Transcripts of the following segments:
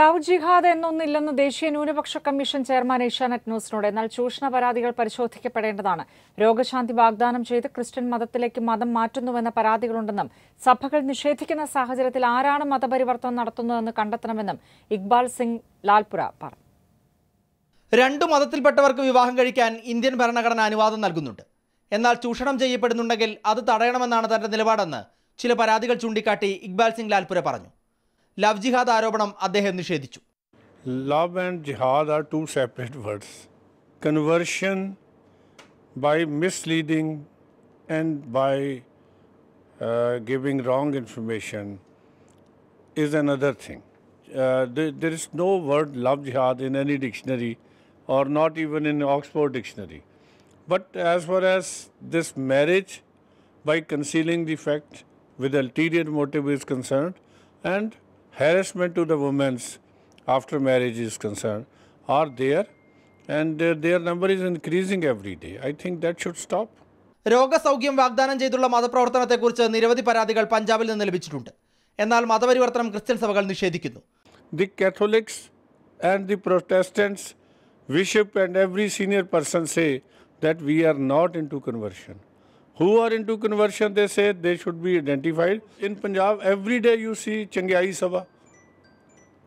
Love ജിഹാദ് എന്നൊന്നില്ലെന്ന് ദേശീയ ന്യൂനപക്ഷ commission chairman Asianet ന്യൂസിനോട് എന്നാൽ ചൂഷണ പരാതികൾ പരിശോധിക്കപ്പെടേണ്ടതാണ് രോഗശാന്തി വാഗ്ദാനം ചെയ്ത് ക്രിസ്ത്യൻ മതത്തിലേക്ക് മതം മാറ്റുന്നുവെന്ന പരാതികളുണ്ടെന്നും സഭകൾ നിഷേധിക്കുന്ന സാഹചര്യത്തിൽ ആരാണ് മതപരിവർത്തനം നടത്തുന്നതെന്ന് കണ്ടെത്തണമെന്നും ഇക്ബാൽ സിംഗ് ലാൽപുര പറഞ്ഞു രണ്ടു മതത്തിൽപ്പെട്ടവർക്ക് വിവാഹം കഴിക്കാൻ ഇന്ത്യൻ ഭരണഘടന അനുവാദം നൽകുന്നുണ്ട് എന്നാൽ ചൂഷണം ചെയ്യപ്പെടുന്നുണ്ടെങ്കിൽ അത് തടയണമെന്നാണ് തന്റെ നിലപാടെന്ന് ചില പരാതികൾ ചൂണ്ടിക്കാട്ടി ഇക്ബാൽ സിംഗ് ലാൽപുര പറഞ്ഞു ലവ് ജിഹാദ് ആരോപണം അദ്ദേഹം നിഷേധിച്ചു love and jihad are two separate words. Conversion by misleading and by uh, giving wrong information is another thing. Uh, there is no word love jihad in any dictionary or not even in Oxford dictionary. But as far as this marriage by concealing the fact with ulterior motive is concerned and harassment to the women after marriage is concerned are there and their, their number is increasing every day. I think that should stop. രോഗസൗഖ്യം വാഗ്ദാനം ചെയ്തുള്ള മതപ്രവർത്തനത്തെക്കുറിച്ച് നിരവധി പരാതികൾ പഞ്ചാബിൽ നിന്ന് ലഭിച്ചിട്ടുണ്ട് എന്നാൽ മതപരിവർത്തനം Christian സഭകൾ നിഷേധിക്കുന്നു the Catholics and the Protestants bishop and every senior person say that we are not into conversion who are into conversion, they say they should be identified. In Punjab, every day you see Changyai Sabha,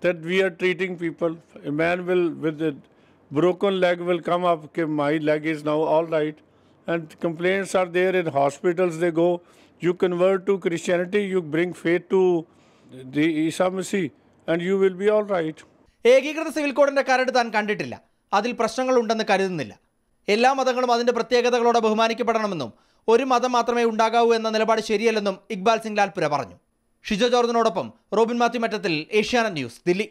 that we are treating people. A man will, with a broken leg will come up, okay, my leg is now all right. And complaints are there in hospitals, they go, you convert to Christianity, you bring faith to the Isa Masih, and you will be all right. ഏകീകൃത civil കോഡിന്റെ കരട് താൻ കണ്ടിട്ടില്ല അതിൽ പ്രശ്നങ്ങളുണ്ടെന്ന് കരുതുന്നില്ല എല്ലാ മതങ്ങളും അതിന്റെ പ്രത്യേകതകളോടെ ബഹുമാനിക്കപ്പെടണമെന്നും ഒരു മതം മാത്രമേ ഉണ്ടാകാവൂ എന്ന നിലപാട് ശരിയല്ലെന്നും ഇക്ബാൽ സിംഗ് ലാൽപുര പറഞ്ഞു ഷിജോ ജോർജിനോടൊപ്പം റോബിൻ മാത്യു മറ്റത്തിൽ ഏഷ്യാനെറ്റ് ന്യൂസ് ദില്ലി